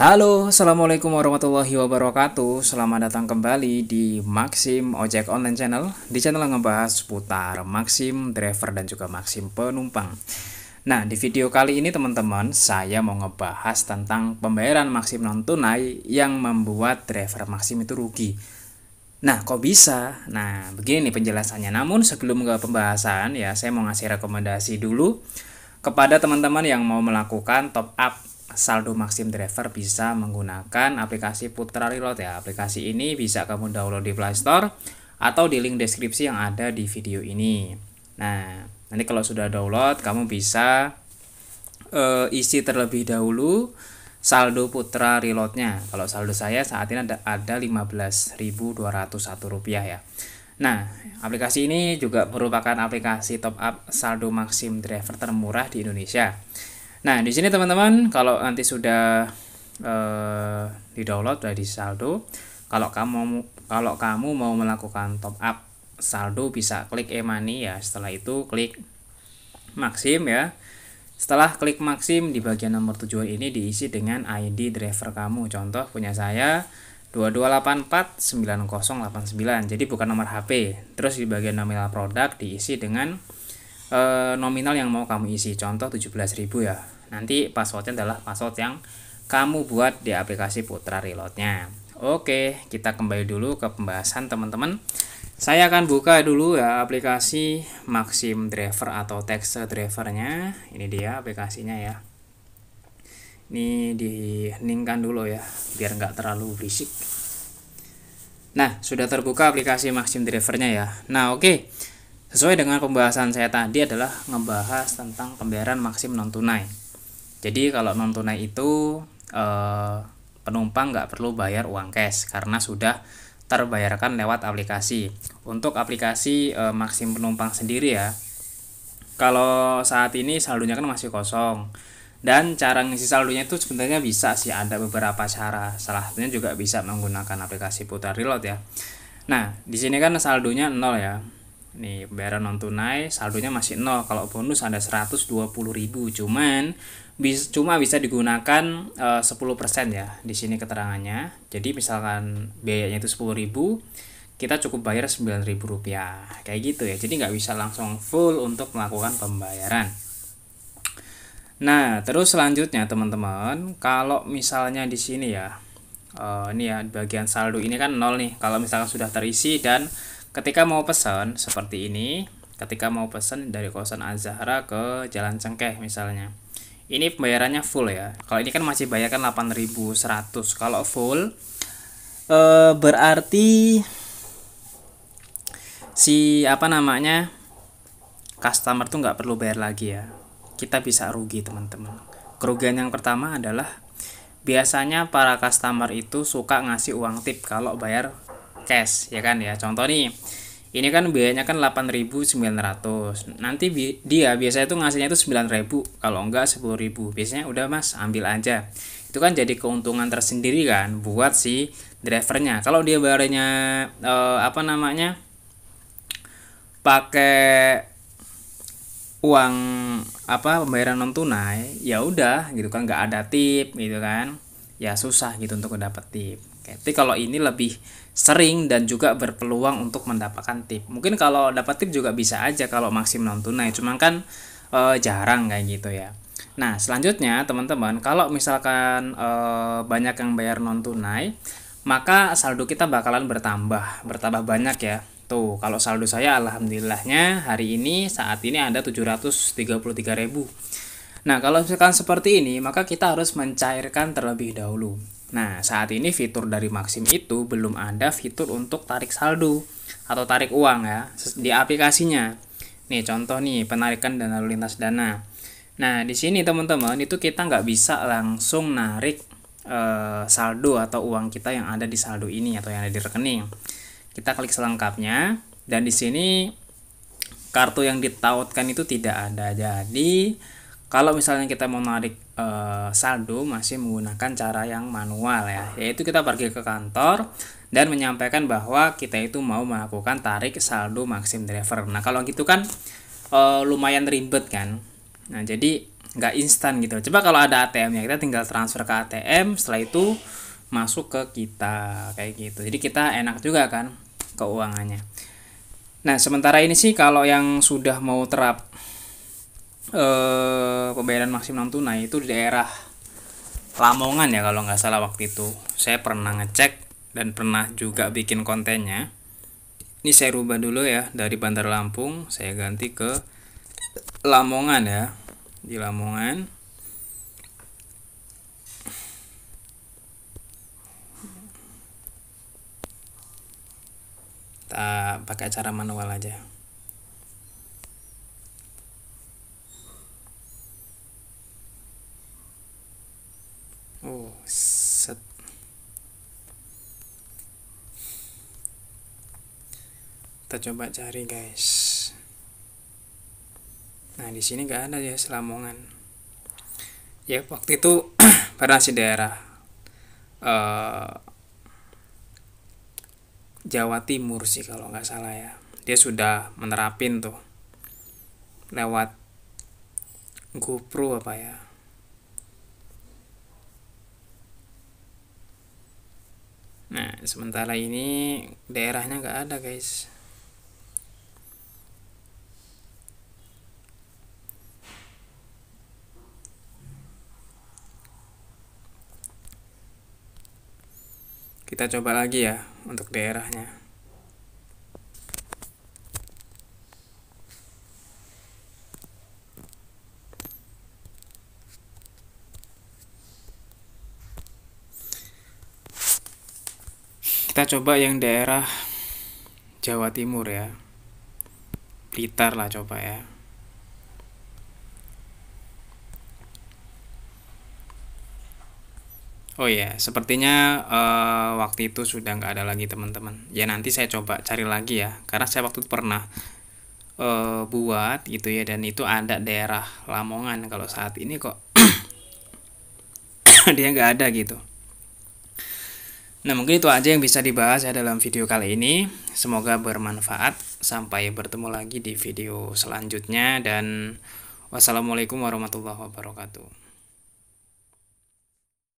Halo, Assalamualaikum warahmatullahi wabarakatuh Selamat datang kembali di Maxim Ojek Online Channel Di channel yang ngebahas seputar Maxim Driver dan juga Maxim Penumpang Nah, di video kali ini teman-teman Saya mau ngebahas tentang pembayaran Maxim non-tunai Yang membuat driver Maxim itu rugi Nah, kok bisa? Nah, begini penjelasannya Namun sebelum ke pembahasan ya Saya mau ngasih rekomendasi dulu kepada teman-teman yang mau melakukan top up saldo maksim Driver bisa menggunakan aplikasi Putra Reload ya. Aplikasi ini bisa kamu download di Play Store atau di link deskripsi yang ada di video ini. Nah, nanti kalau sudah download kamu bisa uh, isi terlebih dahulu saldo putra reloadnya kalau saldo saya saat ini ada ada 15.201 rupiah ya Nah aplikasi ini juga merupakan aplikasi top up saldo maksim driver termurah di Indonesia Nah, di sini teman-teman, kalau nanti sudah eh, di download sudah saldo, kalau kamu kalau kamu mau melakukan top up saldo bisa klik e-money ya. Setelah itu klik Maxim ya. Setelah klik Maxim di bagian nomor tujuan ini diisi dengan ID driver kamu. Contoh punya saya 22849089. Jadi bukan nomor HP. Terus di bagian nominal produk diisi dengan e, nominal yang mau kamu isi contoh 17.000 ya nanti passwordnya adalah password yang kamu buat di aplikasi Putra Reloadnya Oke kita kembali dulu ke pembahasan teman-teman saya akan buka dulu ya aplikasi Maxim Driver atau Text Drivernya ini dia aplikasinya ya ini diheningkan dulu ya biar nggak terlalu berisik nah sudah terbuka aplikasi Maxim Drivernya ya nah oke okay. Sesuai dengan pembahasan saya tadi adalah ngebahas tentang pembayaran maksimum non tunai. Jadi kalau non tunai itu eh, penumpang nggak perlu bayar uang cash karena sudah terbayarkan lewat aplikasi. Untuk aplikasi eh, maksimum penumpang sendiri ya. Kalau saat ini saldonya kan masih kosong. Dan cara ngisi saldonya itu sebenarnya bisa sih ada beberapa cara. Salah satunya juga bisa menggunakan aplikasi Putar Reload ya. Nah, di sini kan saldonya nol ya. Nih, pembayaran non tunai saldonya masih nol. Kalau bonus ada 120.000, cuman bisa cuma bisa digunakan e, eh, 10% ya di sini keterangannya. Jadi misalkan biayanya itu 10.000, kita cukup bayar Rp9.000. Kayak gitu ya. Jadi nggak bisa langsung full untuk melakukan pembayaran. Nah, terus selanjutnya teman-teman, kalau misalnya di sini ya, uh, ini ya bagian saldo ini kan nol nih. Kalau misalkan sudah terisi dan Ketika mau pesan seperti ini, ketika mau pesan dari kosan Azahra ke Jalan Cengkeh misalnya. Ini pembayarannya full ya. Kalau ini kan masih bayarkan 8.100. Kalau full e, berarti si apa namanya? customer tuh nggak perlu bayar lagi ya. Kita bisa rugi, teman-teman. Kerugian yang pertama adalah biasanya para customer itu suka ngasih uang tip kalau bayar cash ya kan ya contoh nih ini kan biayanya kan 8.900 nanti bi dia biasanya itu ngasihnya itu 9.000 kalau enggak 10.000 biasanya udah mas ambil aja itu kan jadi keuntungan tersendiri kan buat si drivernya kalau dia bayarnya eh, apa namanya pakai uang apa pembayaran non tunai ya udah gitu kan nggak ada tip gitu kan ya susah gitu untuk dapat tip tapi kalau ini lebih sering dan juga berpeluang untuk mendapatkan tip. Mungkin kalau dapat tip juga bisa aja kalau maksim non tunai, cuman kan e, jarang kayak gitu ya. Nah, selanjutnya teman-teman, kalau misalkan e, banyak yang bayar non tunai, maka saldo kita bakalan bertambah, bertambah banyak ya. Tuh, kalau saldo saya alhamdulillahnya hari ini saat ini ada 733.000. Nah, kalau misalkan seperti ini, maka kita harus mencairkan terlebih dahulu. Nah, saat ini fitur dari Maxim itu belum ada fitur untuk tarik saldo atau tarik uang ya di aplikasinya. Nih, contoh nih, penarikan dana lalu lintas dana. Nah, di sini teman-teman itu kita nggak bisa langsung narik e, saldo atau uang kita yang ada di saldo ini atau yang ada di rekening. Kita klik selengkapnya dan di sini kartu yang ditautkan itu tidak ada. Jadi, kalau misalnya kita mau narik e, saldo masih menggunakan cara yang manual ya yaitu kita pergi ke kantor dan menyampaikan bahwa kita itu mau melakukan tarik saldo maksim driver nah kalau gitu kan e, lumayan ribet kan nah jadi nggak instan gitu coba kalau ada ATM ya kita tinggal transfer ke ATM setelah itu masuk ke kita kayak gitu jadi kita enak juga kan keuangannya nah sementara ini sih kalau yang sudah mau terap eh, pembayaran maksimum tunai itu di daerah Lamongan ya kalau nggak salah waktu itu saya pernah ngecek dan pernah juga bikin kontennya ini saya rubah dulu ya dari Bandar Lampung saya ganti ke Lamongan ya di Lamongan Tak pakai cara manual aja set kita coba cari guys nah di sini nggak ada ya selamongan ya waktu itu pernah si daerah uh, Jawa Timur sih kalau nggak salah ya dia sudah menerapin tuh lewat GoPro apa ya nah sementara ini daerahnya nggak ada guys kita coba lagi ya untuk daerahnya kita coba yang daerah Jawa Timur ya Blitar lah coba ya Oh ya, sepertinya uh, waktu itu sudah nggak ada lagi teman-teman. Ya nanti saya coba cari lagi ya, karena saya waktu itu pernah uh, buat gitu ya, dan itu ada daerah Lamongan. Kalau saat ini kok dia nggak ada gitu. Nah mungkin itu aja yang bisa dibahas ya dalam video kali ini Semoga bermanfaat Sampai bertemu lagi di video selanjutnya Dan wassalamualaikum warahmatullahi wabarakatuh